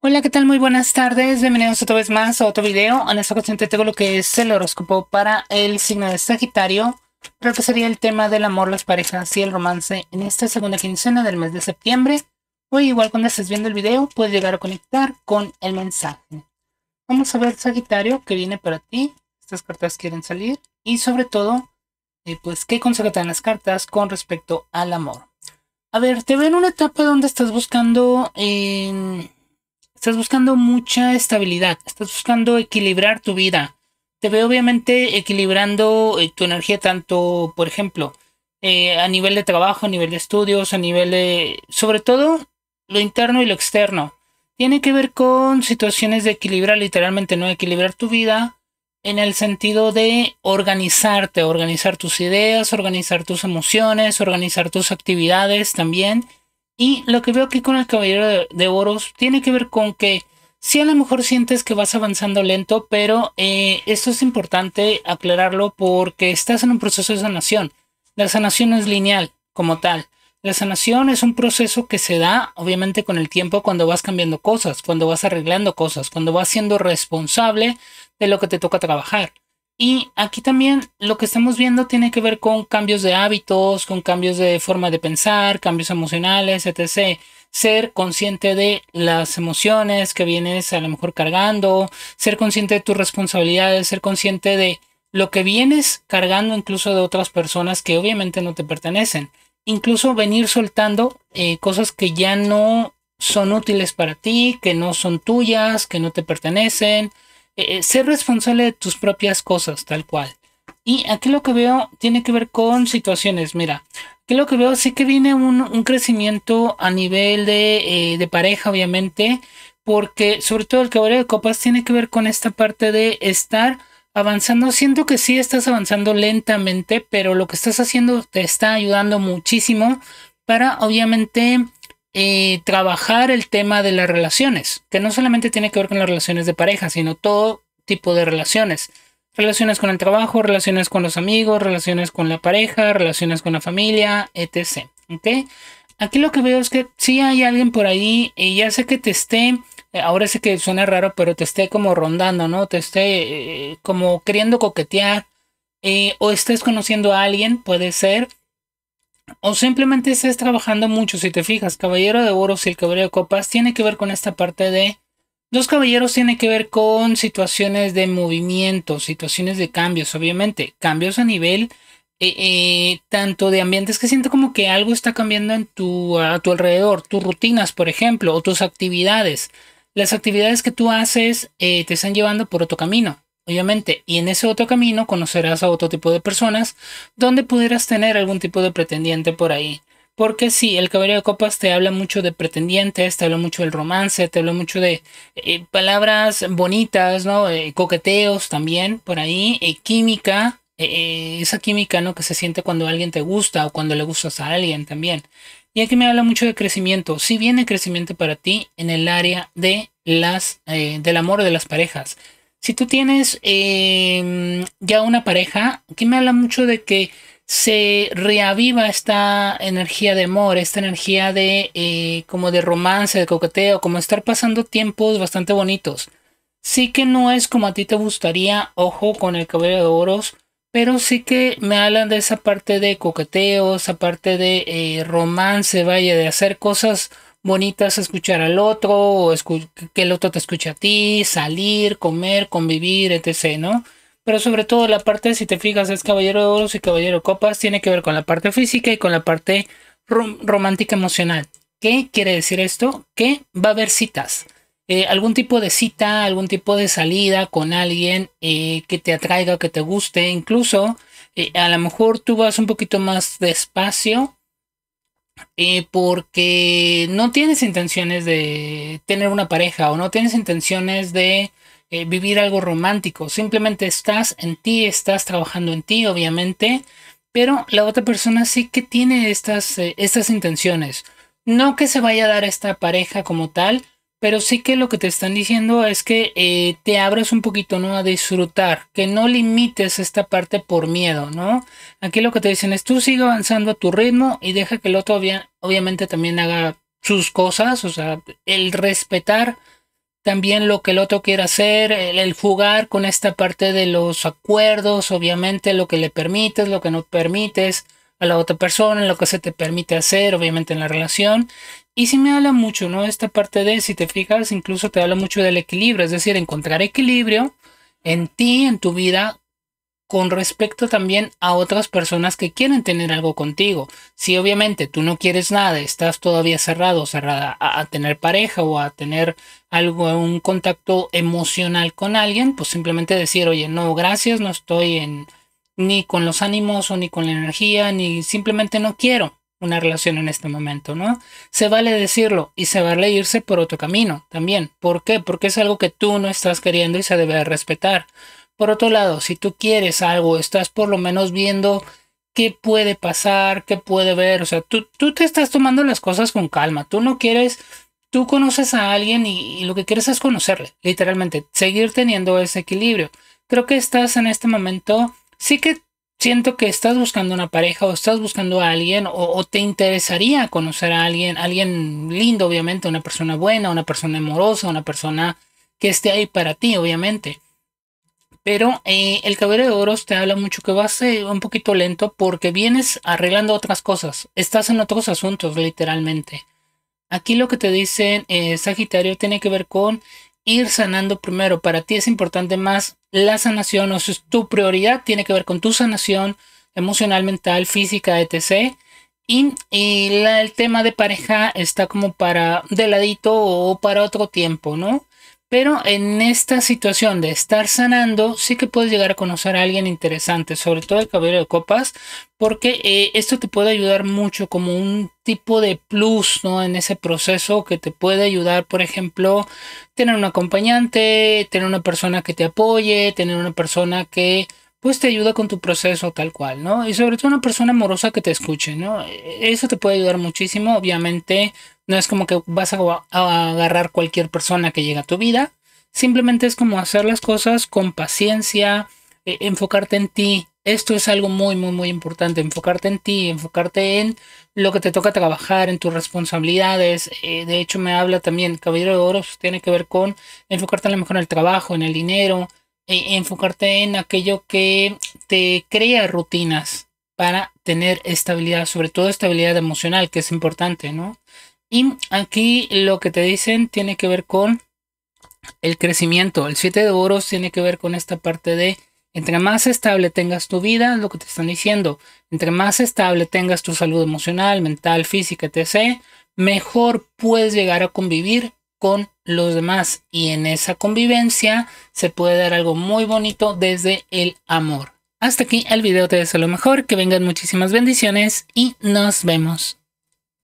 Hola, ¿qué tal? Muy buenas tardes. Bienvenidos otra vez más a otro video. En esta ocasión te tengo lo que es el horóscopo para el signo de Sagitario. pero sería el tema del amor, las parejas y el romance en esta segunda quincena del mes de septiembre. hoy igual cuando estés viendo el video, puedes llegar a conectar con el mensaje. Vamos a ver, Sagitario, qué viene para ti. Estas cartas quieren salir. Y sobre todo, eh, pues, ¿qué consejo te las cartas con respecto al amor? A ver, te veo en una etapa donde estás buscando... en... Estás buscando mucha estabilidad, estás buscando equilibrar tu vida. Te veo obviamente equilibrando eh, tu energía tanto, por ejemplo, eh, a nivel de trabajo, a nivel de estudios, a nivel de... sobre todo lo interno y lo externo. Tiene que ver con situaciones de equilibrar, literalmente, ¿no? Equilibrar tu vida en el sentido de organizarte, organizar tus ideas, organizar tus emociones, organizar tus actividades también y lo que veo aquí con el Caballero de, Oros tiene que ver con que si a lo mejor sientes que vas avanzando lento, pero eh, esto es importante aclararlo porque estás en un proceso de sanación. La sanación no es lineal como tal. La sanación es un proceso que se da, obviamente, con el tiempo cuando vas cambiando cosas, cuando vas arreglando cosas, cuando vas siendo responsable de lo que te toca trabajar. Y aquí también lo que estamos viendo tiene que ver con cambios de hábitos, con cambios de forma de pensar, cambios emocionales, etc. Ser consciente de las emociones que vienes a lo mejor cargando, ser consciente de tus responsabilidades, ser consciente de lo que vienes cargando incluso de otras personas que obviamente no te pertenecen. Incluso venir soltando eh, cosas que ya no son útiles para ti, que no son tuyas, que no te pertenecen eh, ser responsable de tus propias cosas, tal cual. Y aquí lo que veo tiene que ver con situaciones. Mira, aquí lo que veo sí que viene un, crecimiento a nivel eh, de, pareja, obviamente, porque sobre todo el caballo de copas tiene que ver con esta parte de estar avanzando. Siento que sí estás avanzando lentamente, pero lo que estás haciendo te está ayudando muchísimo para, obviamente, y trabajar el tema de las relaciones, que no solamente tiene que ver con las relaciones de pareja, sino todo tipo de relaciones. Relaciones con el trabajo, relaciones con los amigos, relaciones con la pareja, relaciones con la familia, etc. okay Aquí lo que veo es que si hay alguien por ahí y ya sé que te esté, eh, ahora sé que suena raro, pero te esté como rondando, ¿no? Te esté eh, como queriendo coquetear eh, o estés conociendo a alguien, puede ser o simplemente estés trabajando mucho, si te fijas, Caballero de Oros y el Caballero de Copas tiene que ver con esta parte de... dos caballeros tiene que ver con situaciones de movimiento, situaciones de cambios, obviamente. Cambios a nivel eh, eh, tanto de ambientes que siento como que algo está cambiando en tu, a tu alrededor, tus rutinas, por ejemplo, o tus actividades. Las actividades que tú haces eh, te están llevando por otro camino obviamente. Y en ese otro camino conocerás a otro tipo de personas donde pudieras tener algún tipo de pretendiente por ahí. Porque sí, el Caballero de Copas te habla mucho de pretendientes, te habla mucho del romance, te habla mucho de eh, palabras bonitas, ¿no? Eh, coqueteos también por ahí, eh, química, esa química, ¿no? Que se siente cuando alguien te gusta o cuando le gustas a alguien también. Y aquí me habla mucho de crecimiento. Si sí viene crecimiento para ti en el área de las, del amor de las parejas, si tú tienes em, ya una pareja, aquí me habla mucho de que se reaviva esta energía de amor, esta energía de eh, como de romance, de coqueteo, como estar pasando tiempos bastante bonitos. Sí que no es como a ti te gustaría, ojo con el cabello de oros, pero sí que me hablan de esa parte de coqueteo, esa parte de eh, romance, vaya, de hacer cosas bonitas, escuchar al otro, o que el otro te escuche a ti, salir, comer, convivir, etc., ¿no? Pero sobre todo la parte, si te fijas, es Caballero de Oros y Caballero Copas, tiene que ver con la parte física y con la parte romántica emocional. ¿Qué quiere decir esto? Que va a haber citas. Eh, algún tipo de cita, algún tipo de salida con alguien eh, que te atraiga, que te guste, incluso eh, a lo mejor tú vas un poquito más despacio eh, porque no tienes intenciones de tener una pareja o no tienes intenciones de eh, vivir algo romántico. Simplemente estás en ti, estás trabajando en ti, obviamente, pero la otra persona sí que tiene estas, eh, estas intenciones. No que se vaya a dar esta pareja como tal, pero sí que lo que te están diciendo es que eh, te abres un poquito, ¿no? A disfrutar, que no limites esta parte por miedo, ¿no? Aquí lo que te dicen es tú sigue avanzando a tu ritmo y deja que el otro obviamente también haga sus cosas, o sea, el respetar también lo que el otro quiera hacer, el, el jugar con esta parte de los acuerdos, obviamente lo que le permites, lo que no permites a la otra persona, lo que se te permite hacer, obviamente en la relación, y si me habla mucho, ¿no? Esta parte de, si te fijas, incluso te habla mucho del equilibrio, es decir, encontrar equilibrio en ti, en tu vida, con respecto también a otras personas que quieren tener algo contigo. Si obviamente tú no quieres nada, estás todavía cerrado, cerrada a, a tener pareja o a tener algo, un contacto emocional con alguien, pues simplemente decir, oye, no, gracias, no estoy en, ni con los ánimos o ni con la energía, ni simplemente no quiero una relación en este momento, ¿no? Se vale decirlo y se vale irse por otro camino también. ¿Por qué? Porque es algo que tú no estás queriendo y se debe respetar. Por otro lado, si tú quieres algo, estás por lo menos viendo qué puede pasar, qué puede ver. O sea, tú, tú te estás tomando las cosas con calma. Tú no quieres, tú conoces a alguien y, y lo que quieres es conocerle, literalmente, seguir teniendo ese equilibrio. Creo que estás en este momento, sí que siento que estás buscando una pareja o estás buscando a alguien o, te interesaría conocer a alguien, alguien lindo, obviamente, una persona buena, una persona amorosa, una persona que esté ahí para ti, obviamente. Pero eh, el caballero de oros te habla mucho que vas ser un poquito lento porque vienes arreglando otras cosas, estás en otros asuntos, literalmente. Aquí lo que te dicen eh, Sagitario tiene que ver con ir sanando primero. Para ti es importante más la sanación o es tu prioridad tiene que ver con tu sanación emocional, mental, física, etc. Y, el tema de pareja está como para de ladito o para otro tiempo, ¿no? Pero en esta situación de estar sanando, sí que puedes llegar a conocer a alguien interesante, sobre todo el caballero de copas, porque eh, esto te puede ayudar mucho como un tipo de plus, ¿no? En ese proceso que te puede ayudar, por ejemplo, tener un acompañante, tener una persona que te apoye, tener una persona que pues te ayuda con tu proceso tal cual, ¿no? Y sobre todo una persona amorosa que te escuche, ¿no? E, eso te puede ayudar muchísimo, obviamente no es como que vas a, agarrar cualquier persona que llega a tu vida, simplemente es como hacer las cosas con paciencia, e, enfocarte en ti. Esto es algo muy, muy, muy importante, enfocarte en ti, enfocarte en lo que te toca trabajar, en tus responsabilidades. Eh, de hecho, me habla también Caballero de oro, tiene que ver con enfocarte a lo mejor en el trabajo, en el dinero, e enfocarte en aquello que te crea rutinas para tener estabilidad, sobre todo estabilidad emocional, que es importante, ¿no? Y aquí lo que te dicen tiene que ver con el crecimiento. El 7 de oros tiene que ver con esta parte de entre más estable tengas tu vida, lo que te están diciendo. Entre más estable tengas tu salud emocional, mental, física, etc., mejor puedes llegar a convivir con los demás y en esa convivencia se puede dar algo muy bonito desde el amor. Hasta aquí el video, te deseo lo mejor, que vengan muchísimas bendiciones y nos vemos.